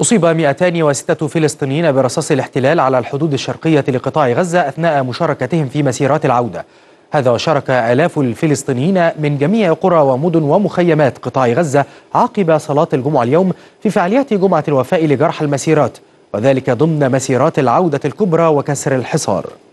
أصيب 206 فلسطينيين برصاص الاحتلال على الحدود الشرقية لقطاع غزة أثناء مشاركتهم في مسيرات العودة هذا وشارك آلاف الفلسطينيين من جميع قرى ومدن ومخيمات قطاع غزة عقب صلاة الجمعة اليوم في فعاليات جمعة الوفاء لجرح المسيرات وذلك ضمن مسيرات العودة الكبرى وكسر الحصار